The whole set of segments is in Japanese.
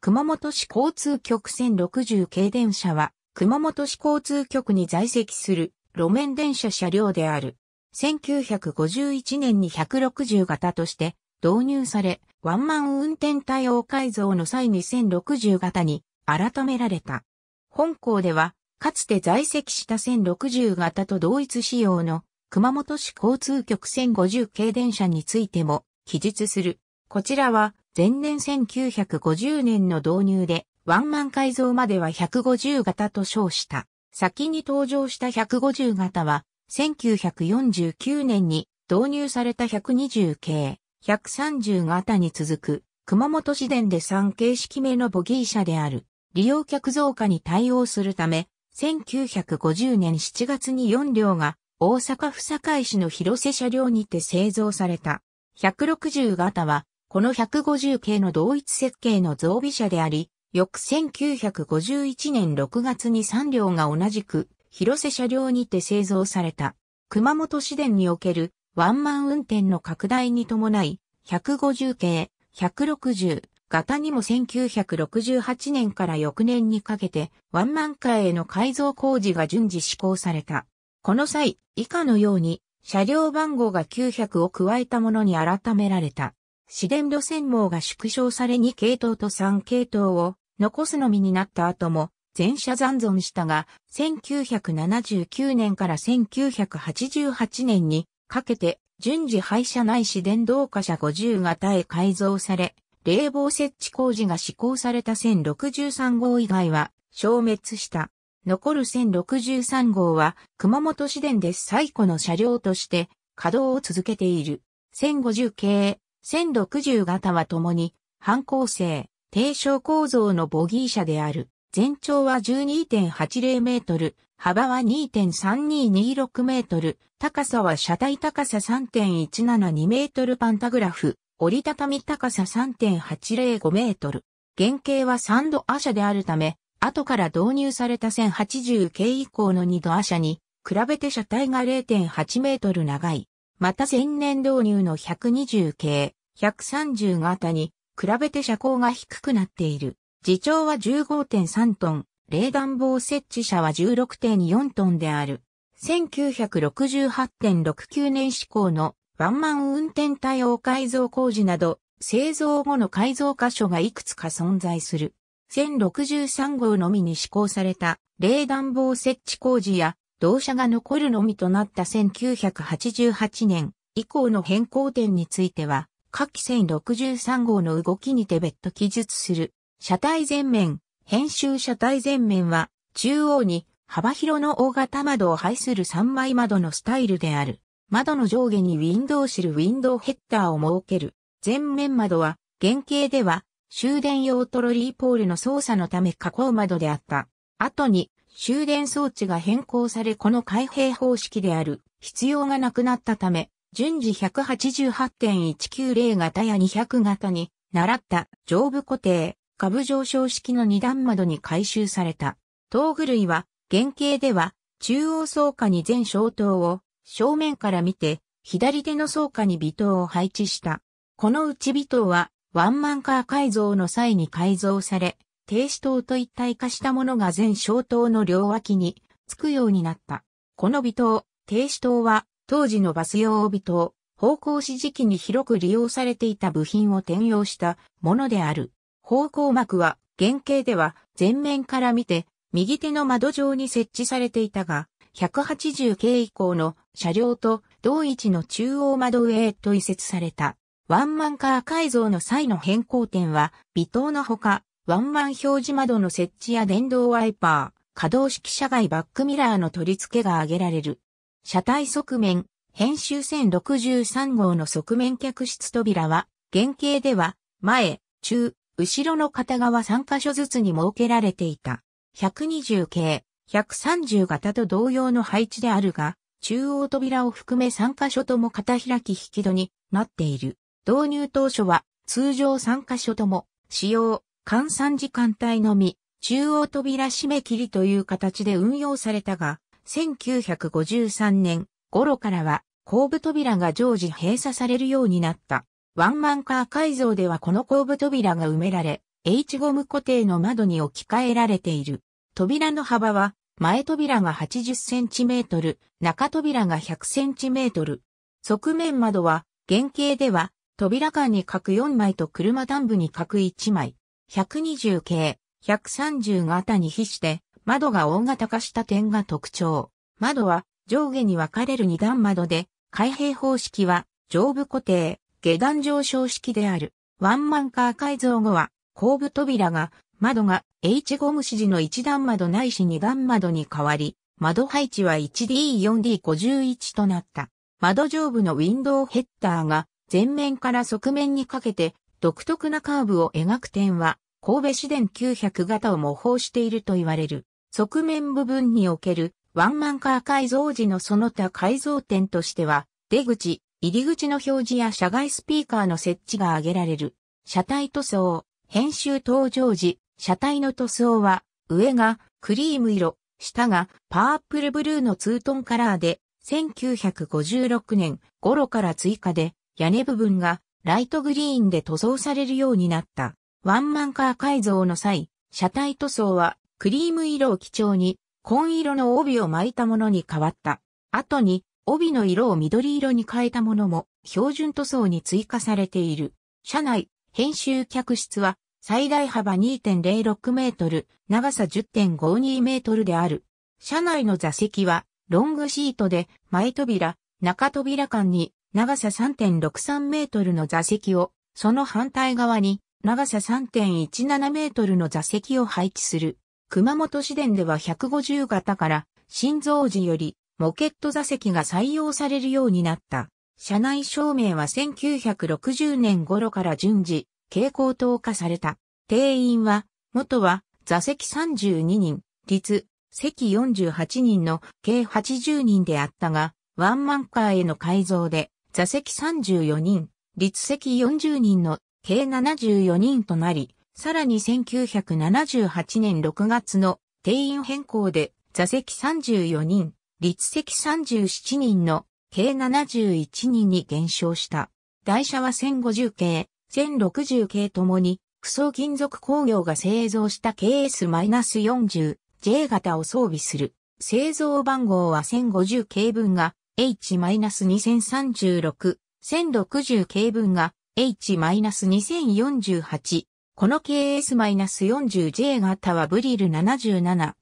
熊本市交通局1060系電車は、熊本市交通局に在籍する路面電車車両である。1951年に160型として導入され、ワンマン運転対応改造の際に1060型に改められた。本校では、かつて在籍した1060型と同一仕様の熊本市交通局1050系電車についても記述する。こちらは前年1950年の導入で、ワンマン改造までは150型と称した。先に登場した150型は、1949年に導入された120系、130型に続く、熊本市電で3形式目のボギー車である。利用客増加に対応するため、1950年7月に4両が大阪府堺市の広瀬車両にて製造された。160型はこの150系の同一設計の増備車であり、翌1951年6月に3両が同じく、広瀬車両にて製造された。熊本市電におけるワンマン運転の拡大に伴い、150系、160、型にも1968年から翌年にかけて、ワンマンカーへの改造工事が順次施行された。この際、以下のように、車両番号が900を加えたものに改められた。市電路線網が縮小され2系統と3系統を残すのみになった後も、全車残存したが、1979年から1988年にかけて、順次廃車内市電動貨車50型へ改造され、冷房設置工事が施行された1063号以外は消滅した。残る1063号は熊本市電で最古の車両として稼働を続けている。1050系1060型は共に、半構成、低床構造のボギー車である。全長は12.80メートル、幅は2.3226メートル、高さは車体高さ3.172メートルパンタグラフ、折りたたみ高さ3.805メートル。原型は3度ア車であるため、後から導入された1080系以降の2度ア車に、比べて車体が0.8メートル長い。また前年導入の120系、130型に比べて車高が低くなっている。自重は15.3トン、冷暖房設置車は16.4トンである。1968.69年施行のワンマン運転対応改造工事など、製造後の改造箇所がいくつか存在する。1063号のみに施行された冷暖房設置工事や同社が残るのみとなった1988年以降の変更点については、下記1063号の動きにて別途記述する。車体前面、編集車体前面は、中央に幅広の大型窓を配する3枚窓のスタイルである。窓の上下にウィンドウシルウィンドウヘッダーを設ける。前面窓は、原型では、終電用トロリーポールの操作のため囲う窓であった。後に、終電装置が変更されこの開閉方式である必要がなくなったため、順次188.190型や200型に、習った上部固定、株上昇式の二段窓に改修された。道具類は、原型では、中央倉下に全小灯を、正面から見て、左手の倉下に微灯を配置した。このうち微灯は、ワンマンカー改造の際に改造され、停止灯と一体化したものが全小灯の両脇に、つくようになった。この微灯、停止灯は、当時のバス用帯と、方向指示器に広く利用されていた部品を転用したものである。方向幕は、原型では前面から見て、右手の窓上に設置されていたが、180系以降の車両と同位置の中央窓上へと移設された。ワンマンカー改造の際の変更点は、微糖のほか、ワンマン表示窓の設置や電動ワイパー、可動式車外バックミラーの取り付けが挙げられる。車体側面、編集線6 3号の側面客室扉は、原型では、前、中、後ろの片側3箇所ずつに設けられていた。120系、130型と同様の配置であるが、中央扉を含め3箇所とも片開き引き戸になっている。導入当初は、通常3箇所とも、使用、換算時間帯のみ、中央扉締め切りという形で運用されたが、1953年頃からは後部扉が常時閉鎖されるようになった。ワンマンカー改造ではこの後部扉が埋められ、H ゴム固定の窓に置き換えられている。扉の幅は前扉が 80cm、中扉が 100cm。側面窓は原型では扉間に角4枚と車端部に角1枚。120系、130型に比して窓が大型化した点が特徴。窓は上下に分かれる二段窓で、開閉方式は上部固定、下段上昇式である。ワンマンカー改造後は、後部扉が、窓が H5 無指示の一段窓ないし二段窓に変わり、窓配置は 1D4D51 となった。窓上部のウィンドウヘッダーが前面から側面にかけて独特なカーブを描く点は神戸市電900型を模倣していると言われる。側面部分におけるワンマンカー改造時のその他改造点としては、出口、入り口の表示や車外スピーカーの設置が挙げられる。車体塗装、編集登場時、車体の塗装は、上がクリーム色、下がパープルブルーのツートンカラーで、1956年頃から追加で、屋根部分がライトグリーンで塗装されるようになった。ワンマンカー改造の際、車体塗装はクリーム色を基調に、紺色の帯を巻いたものに変わった。後に、帯の色を緑色に変えたものも、標準塗装に追加されている。車内、編集客室は、最大幅2.06メートル、長さ10.52メートルである。車内の座席は、ロングシートで、前扉、中扉間に、長さ3.63メートルの座席を、その反対側に、長さ3.17メートルの座席を配置する。熊本市電では150型から新造時よりモケット座席が採用されるようになった。車内照明は1960年頃から順次、蛍光灯化された。定員は、元は座席32人、率、席48人の計80人であったが、ワンマンカーへの改造で、座席34人、立席40人の計74人となり、さらに1978年6月の定員変更で座席34人、立席37人の計71人に減少した。台車は1050系、1060系ともに、クソ金属工業が製造した KS-40、J 型を装備する。製造番号は1050系分が H-2036、1060系分が H-2048、この KS-40J 型はブリル 77E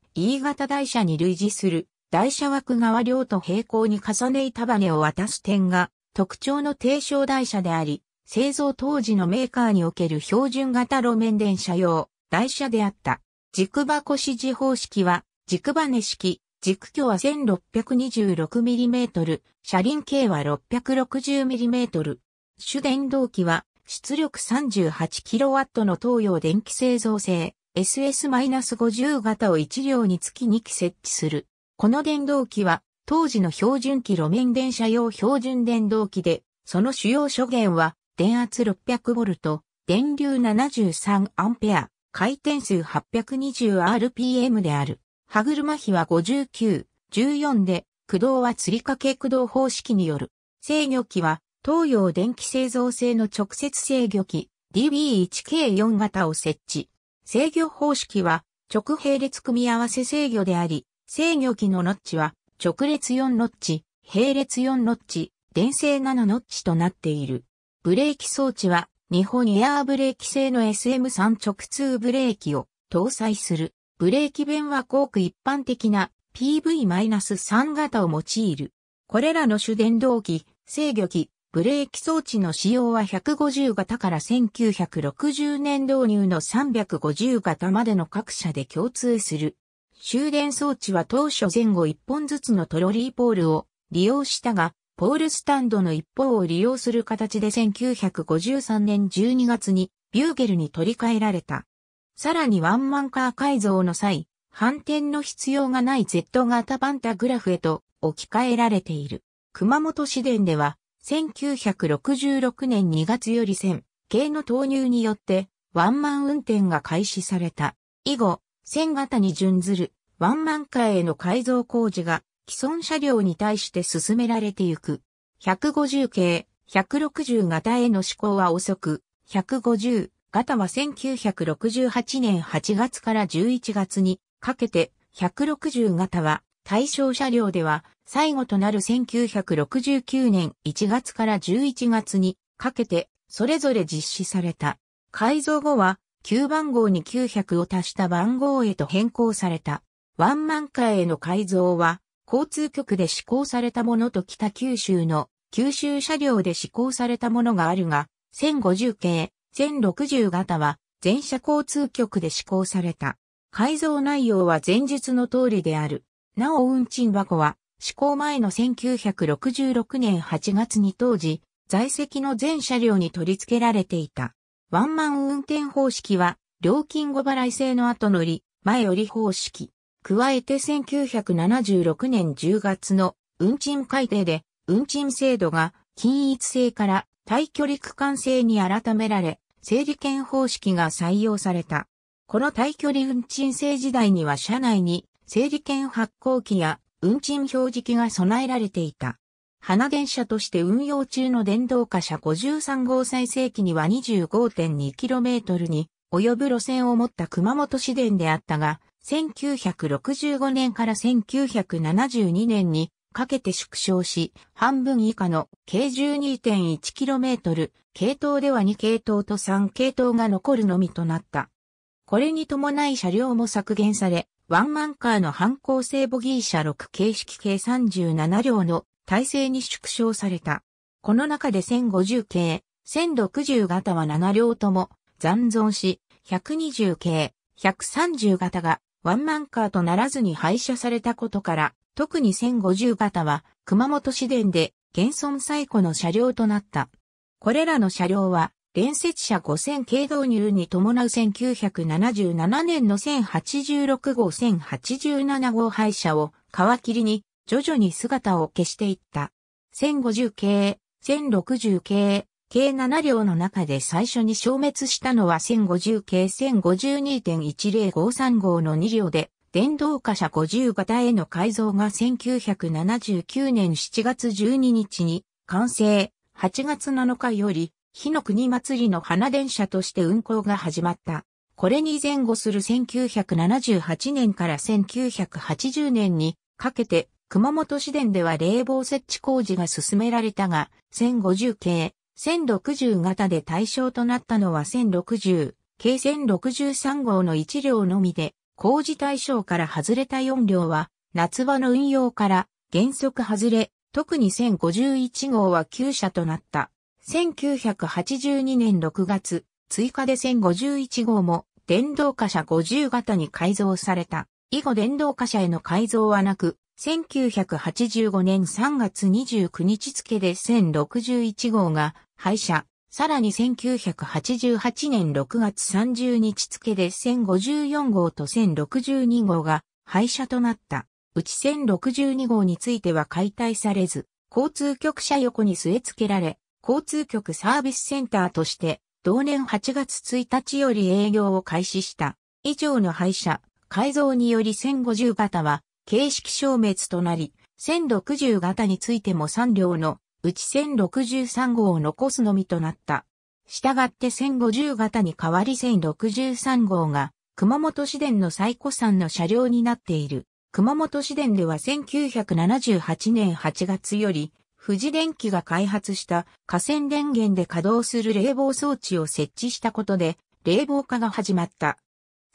型台車に類似する台車枠側両と平行に重ね板バネを渡す点が特徴の低床台車であり、製造当時のメーカーにおける標準型路面電車用台車であった。軸箱指示方式は軸バネ式、軸距は 1626mm、車輪径は 660mm。主電動機は出力 38kW の東洋電気製造製 SS-50 型を1両につき2機設置する。この電動機は当時の標準機路面電車用標準電動機で、その主要諸元は電圧 600V、電流 73A、回転数 820rpm である。歯車比は59、14で、駆動は吊り掛け駆動方式による。制御機は東洋電気製造製の直接制御機 DB1K4 型を設置。制御方式は直並列組み合わせ制御であり、制御機のノッチは直列4ノッチ、並列4ノッチ、電性7ノッチとなっている。ブレーキ装置は日本エアーブレーキ製の SM3 直通ブレーキを搭載する。ブレーキ弁はごく一般的な PV-3 型を用いる。これらの主電動機、制御機、ブレーキ装置の使用は150型から1960年導入の350型までの各社で共通する。終電装置は当初前後1本ずつのトロリーポールを利用したが、ポールスタンドの一方を利用する形で1953年12月にビューゲルに取り替えられた。さらにワンマンカー改造の際、反転の必要がない Z 型パンタグラフへと置き換えられている。熊本市電では1966年2月より線、系の投入によって、ワンマン運転が開始された。以後、線型に準ずる、ワンマンカーへの改造工事が、既存車両に対して進められていく。150系、160型への試行は遅く、150型は1968年8月から11月にかけて、160型は対象車両では、最後となる1969年1月から11月にかけて、それぞれ実施された。改造後は、9番号に900を足した番号へと変更された。ワンマンカーへの改造は、交通局で施行されたものと北九州の九州車両で施行されたものがあるが、1050系、1060型は全車交通局で施行された。改造内容は前述の通りである。なお運賃箱は、施行前の1966年8月に当時、在籍の全車両に取り付けられていた。ワンマン運転方式は、料金後払い制の後乗り、前折り方式。加えて1976年10月の運賃改定で、運賃制度が均一制から対距離区間制に改められ、整理券方式が採用された。この対距離運賃制時代には車内に整理券発行機や運賃表示機が備えられていた。花電車として運用中の電動貨車53号再生機には 25.2km に及ぶ路線を持った熊本市電であったが、1965年から1972年にかけて縮小し、半分以下の計 12.1km、系統では2系統と3系統が残るのみとなった。これに伴い車両も削減され、ワンマンカーの反抗性ボギー車6形式計37両の体制に縮小された。この中で1050系、1060型は7両とも残存し、120系、130型がワンマンカーとならずに廃車されたことから、特に1050型は熊本市電で現存最古の車両となった。これらの車両は連接車5000系導入に伴う1977年の1086号1087号廃車を皮切りに徐々に姿を消していった。1050系、1060系、計7両の中で最初に消滅したのは1050系1052.1053号の2両で、電動貨車50型への改造が1979年7月12日に完成、8月7日より火の国祭りの花電車として運行が始まった。これに前後する1978年から1980年にかけて熊本市電では冷房設置工事が進められたが、1050系、1060型で対象となったのは1060、系1063号の1両のみで、工事対象から外れた4両は、夏場の運用から原則外れ、特に1051号は9社となった。1982年6月、追加で1051号も電動貨車50型に改造された。以後電動貨車への改造はなく、1985年3月29日付で1061号が廃車。さらに1988年6月30日付で1054号と1062号が廃車となった。うち1062号については解体されず、交通局車横に据え付けられ、交通局サービスセンターとして、同年8月1日より営業を開始した。以上の廃車、改造により1050型は、形式消滅となり、1060型についても3両の、うち1063号を残すのみとなった。したがって1050型に代わり1063号が、熊本市電の最古産の車両になっている。熊本市電では1978年8月より、富士電機が開発した河川電源で稼働する冷房装置を設置したことで、冷房化が始まった。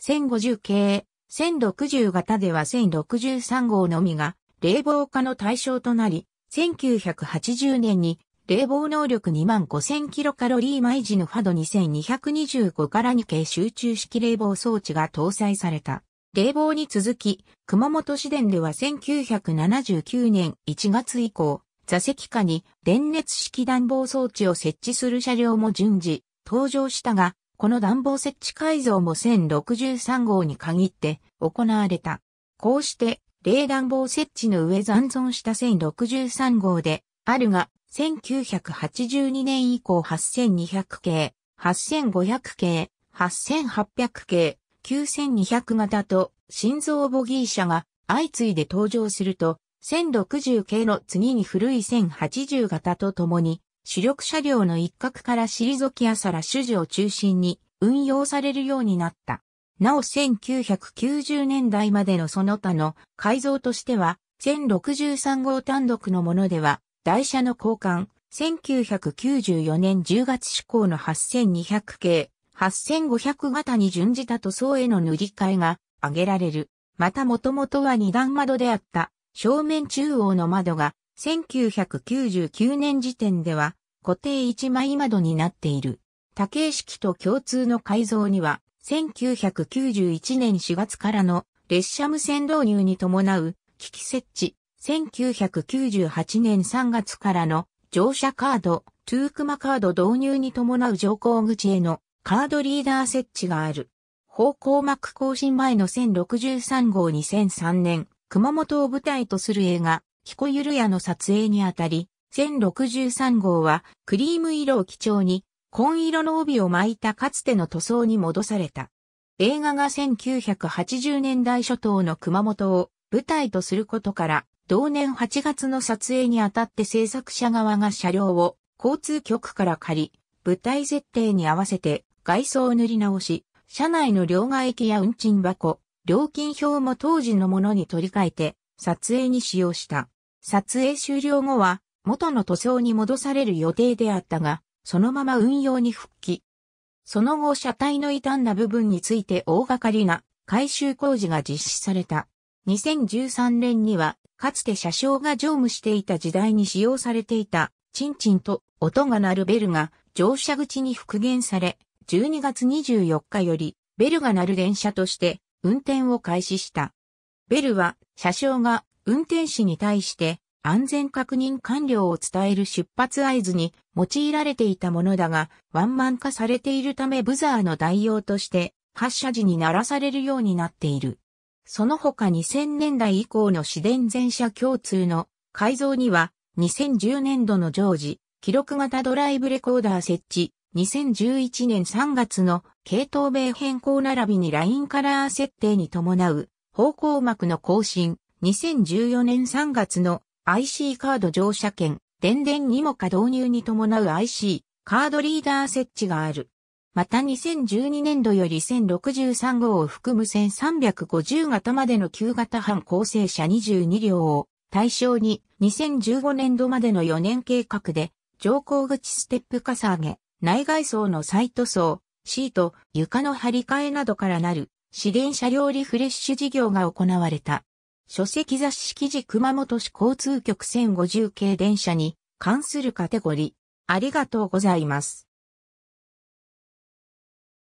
1050系、1060型では1063号のみが冷房化の対象となり、1980年に冷房能力2万5000キロカロリー毎時のファド2225から2系集中式冷房装置が搭載された。冷房に続き、熊本市電では1979年1月以降、座席下に電熱式暖房装置を設置する車両も順次登場したが、この暖房設置改造も1063号に限って行われた。こうして、冷暖房設置の上残存した1063号で、あるが、1982年以降8200系、8500系、8800系、9200型と、心臓ボギー車が相次いで登場すると、1060系の次に古い1080型とともに、主力車両の一角から退きやさら主事を中心に運用されるようになった。なお1990年代までのその他の改造としては、1063号単独のものでは、台車の交換、1994年10月施行の8200系、8500型に準じた塗装への塗り替えが挙げられる。またもともとは二段窓であった正面中央の窓が1999年時点では固定1枚窓になっている。多形式と共通の改造には1991年4月からの列車無線導入に伴う機器設置、1998年3月からの乗車カード、トゥークマカード導入に伴う乗降口へのカードリーダー設置がある。方向幕更新前の1063号2003年熊本を舞台とする映画、彦ゆるやの撮影にあたり、1063号はクリーム色を基調に、紺色の帯を巻いたかつての塗装に戻された。映画が1980年代初頭の熊本を舞台とすることから、同年8月の撮影にあたって制作者側が車両を交通局から借り、舞台設定に合わせて外装を塗り直し、車内の両替機や運賃箱、料金表も当時のものに取り替えて、撮影に使用した。撮影終了後は、元の塗装に戻される予定であったが、そのまま運用に復帰。その後車体の傷んだ部分について大掛かりな改修工事が実施された。2013年には、かつて車掌が乗務していた時代に使用されていた、チンチンと音が鳴るベルが乗車口に復元され、12月24日よりベルが鳴る電車として運転を開始した。ベルは車掌が運転士に対して安全確認完了を伝える出発合図に用いられていたものだが、ワンマン化されているためブザーの代用として発射時に鳴らされるようになっている。その他2000年代以降の市電全車共通の改造には2010年度の常時、記録型ドライブレコーダー設置、2011年3月の系統名変更並びにラインカラー設定に伴う方向幕の更新、2014年3月の IC カード乗車券、電電にもか導入に伴う IC、カードリーダー設置がある。また2012年度より1063号を含む1350型までの旧型半構成車22両を対象に2015年度までの4年計画で乗降口ステップかさ上げ、内外装のサイト層、シート、床の張り替えなどからなる、市電車両リフレッシュ事業が行われた。書籍雑誌記事熊本市交通局1050系電車に関するカテゴリー。ありがとうございます。